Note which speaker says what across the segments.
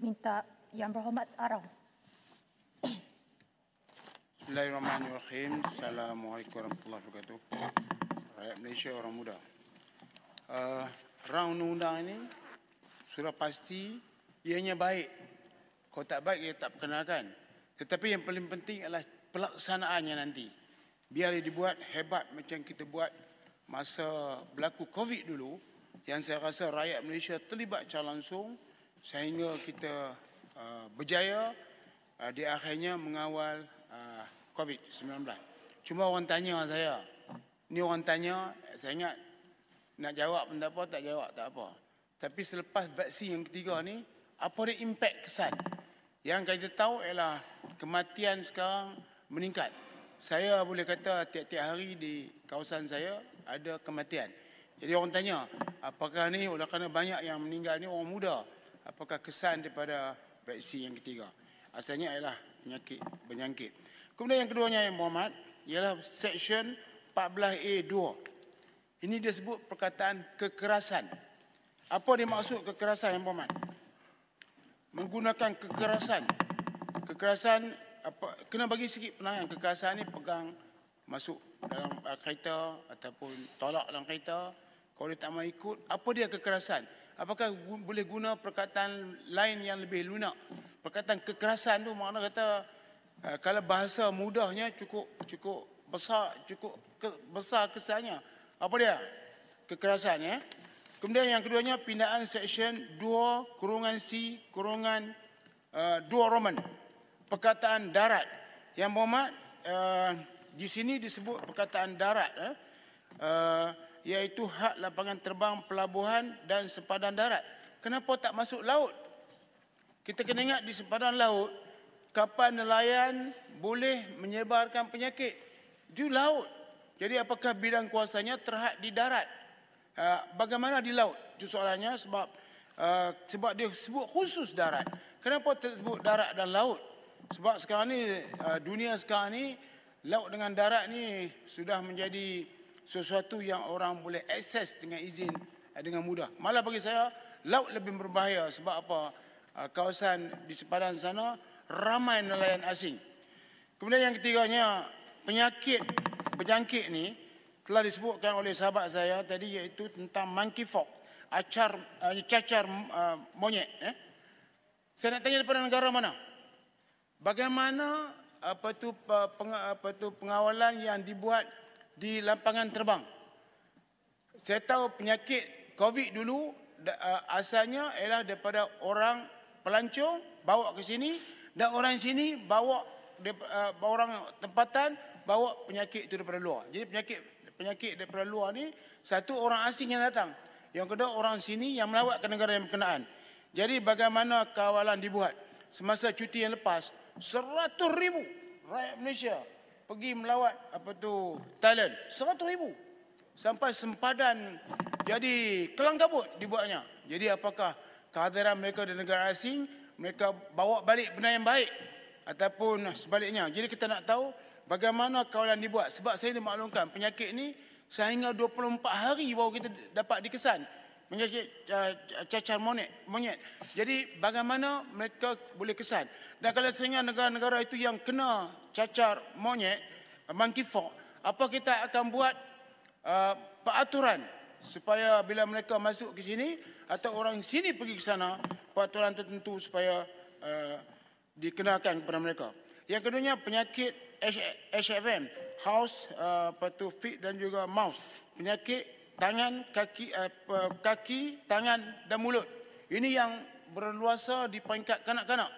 Speaker 1: Minta Yang Berhormat Arau. Bismillahirrahmanirrahim. Assalamualaikum warahmatullahi wabarakatuh. Rakyat Malaysia orang muda. Uh, round undang ini sudah pasti ianya baik. Kalau tak baik, ia tak perkenalkan. Tetapi yang paling penting adalah pelaksanaannya nanti. Biar dia dibuat hebat macam kita buat masa berlaku COVID dulu yang saya rasa rakyat Malaysia terlibat secara langsung sehingga kita uh, berjaya uh, di akhirnya mengawal uh, COVID-19. Cuma orang tanya saya, ni orang tanya, saya ingat nak jawab pun tak apa, tak jawab tak apa. Tapi selepas vaksin yang ketiga ni, apa dia impact kesan? Yang kita tahu ialah kematian sekarang meningkat saya boleh kata tiap-tiap hari di kawasan saya ada kematian. Jadi orang tanya, apakah ni oleh kerana banyak yang meninggal ni orang muda, apakah kesan daripada vaksin yang ketiga? Asalnya ialah penyakit penyakit. Kemudian yang keduanya yang Muhammad ialah section 14A2. Ini dia sebut perkataan kekerasan. Apa dimaksud kekerasan yang Muhammad? Menggunakan kekerasan. Kekerasan apa kena bagi sikit penerangan kekerasan ni pegang masuk dalam uh, kereta ataupun tolak dalam kereta kalau dia tak mau ikut apa dia kekerasan apakah gu- boleh guna perkataan lain yang lebih lunak perkataan kekerasan tu makna kata uh, kalau bahasa mudahnya cukup cukup besar cukup ke- besar kesannya apa dia kekerasan ya kemudian yang keduanya pindaan section 2 kurungan C kurungan uh, 2 Roman perkataan darat yang berhormat, uh, di sini disebut perkataan darat eh, uh, iaitu hak lapangan terbang pelabuhan dan sepadan darat. Kenapa tak masuk laut? Kita kena ingat di sempadan laut, kapal nelayan boleh menyebarkan penyakit. Di laut. Jadi apakah bidang kuasanya terhad di darat? Uh, bagaimana di laut? Itu soalannya sebab uh, sebab dia sebut khusus darat. Kenapa tersebut darat dan laut? Sebab sekarang ni ah, dunia sekarang ni laut dengan darat ni sudah menjadi sesuatu yang orang boleh akses dengan izin ah, dengan mudah. Malah bagi saya laut lebih berbahaya sebab apa? Ah, kawasan di sepadan sana ramai nelayan asing. Kemudian yang ketiganya penyakit berjangkit ni telah disebutkan oleh sahabat saya tadi iaitu tentang monkeypox, acar cacar monyet eh. Saya nak tanya daripada negara mana? bagaimana apa tu apa tu pengawalan yang dibuat di lapangan terbang saya tahu penyakit covid dulu asalnya ialah daripada orang pelancong bawa ke sini dan orang sini bawa orang tempatan bawa penyakit itu daripada luar jadi penyakit penyakit daripada luar ni satu orang asing yang datang yang kedua orang sini yang melawat ke negara yang berkenaan jadi bagaimana kawalan dibuat semasa cuti yang lepas seratus ribu rakyat Malaysia pergi melawat apa tu Thailand seratus ribu sampai sempadan jadi kelang kabut dibuatnya jadi apakah kehadiran mereka di negara asing mereka bawa balik benda yang baik ataupun sebaliknya jadi kita nak tahu bagaimana kawalan dibuat sebab saya dimaklumkan penyakit ini sehingga 24 hari baru kita dapat dikesan menjadi eh, cacar monyet, monyet. Jadi bagaimana mereka boleh kesan? Dan kalau sehingga negara-negara itu yang kena cacar monyet, eh, monkey fork, apa kita akan buat uh, peraturan supaya bila mereka masuk ke sini atau orang sini pergi ke sana, peraturan tertentu supaya uh, dikenalkan kepada mereka. Yang keduanya penyakit HFM, house, uh, patu feet dan juga mouse. Penyakit tangan, kaki, uh, kaki, tangan dan mulut. Ini yang berluasa di peringkat kanak-kanak.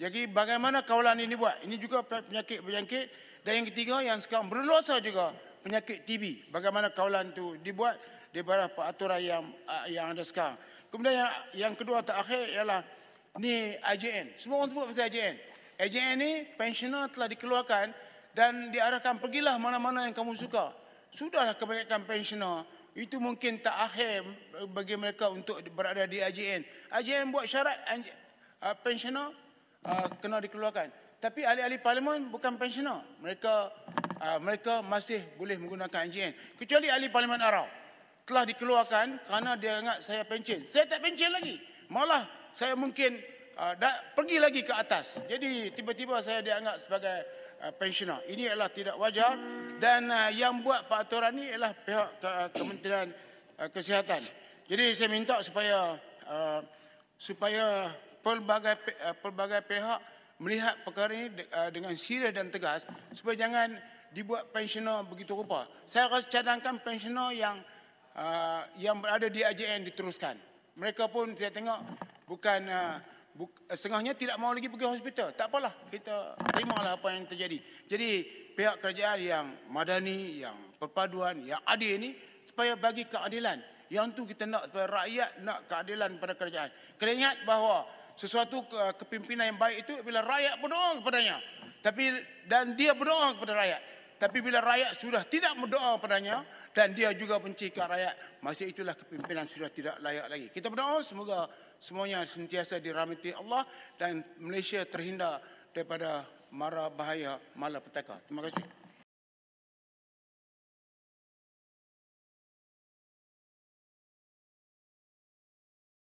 Speaker 1: Jadi bagaimana kawalan ini buat? Ini juga penyakit berjangkit. Dan yang ketiga yang sekarang berluasa juga penyakit TB. Bagaimana kawalan itu dibuat di bawah peraturan yang ah, yang ada sekarang. Kemudian yang, yang kedua terakhir ialah ni AJN. Semua orang sebut pasal AJN. AJN ini pensioner telah dikeluarkan dan diarahkan pergilah mana-mana yang kamu suka. Sudahlah kebanyakan pensioner itu mungkin tak akhir eh, bagi mereka untuk berada di AJN. AJN buat syarat uh, pensioner uh, kena dikeluarkan. Tapi ahli-ahli parlimen bukan pensioner. Mereka uh, mereka masih boleh menggunakan AJN. Kecuali ahli parlimen Arau telah dikeluarkan kerana dia ingat saya pencen. Saya tak pencen lagi. Malah saya mungkin uh, dah pergi lagi ke atas. Jadi tiba-tiba saya dianggap sebagai uh, pensioner. Ini adalah tidak wajar dan uh, yang buat peraturan ini ialah pihak ke, uh, Kementerian uh, Kesihatan. Jadi saya minta supaya uh, supaya pelbagai uh, pelbagai pihak melihat perkara ini de, uh, dengan serius dan tegas supaya jangan dibuat pensioner begitu rupa. Saya rasa cadangkan pensioner yang uh, yang berada di AJN diteruskan. Mereka pun saya tengok bukan uh, Buk, setengahnya tidak mau lagi pergi hospital. Tak apalah, kita terima lah apa yang terjadi. Jadi pihak kerajaan yang madani, yang perpaduan, yang adil ini supaya bagi keadilan. Yang tu kita nak supaya rakyat nak keadilan pada kerajaan. Kena ingat bahawa sesuatu kepimpinan yang baik itu bila rakyat berdoa kepadanya. Tapi dan dia berdoa kepada rakyat. Tapi bila rakyat sudah tidak berdoa kepadanya, dan dia juga benci kat rakyat. Masa itulah kepimpinan sudah tidak layak lagi. Kita berdoa semoga semuanya sentiasa diramati Allah dan Malaysia terhindar daripada mara bahaya malapetaka. Terima kasih.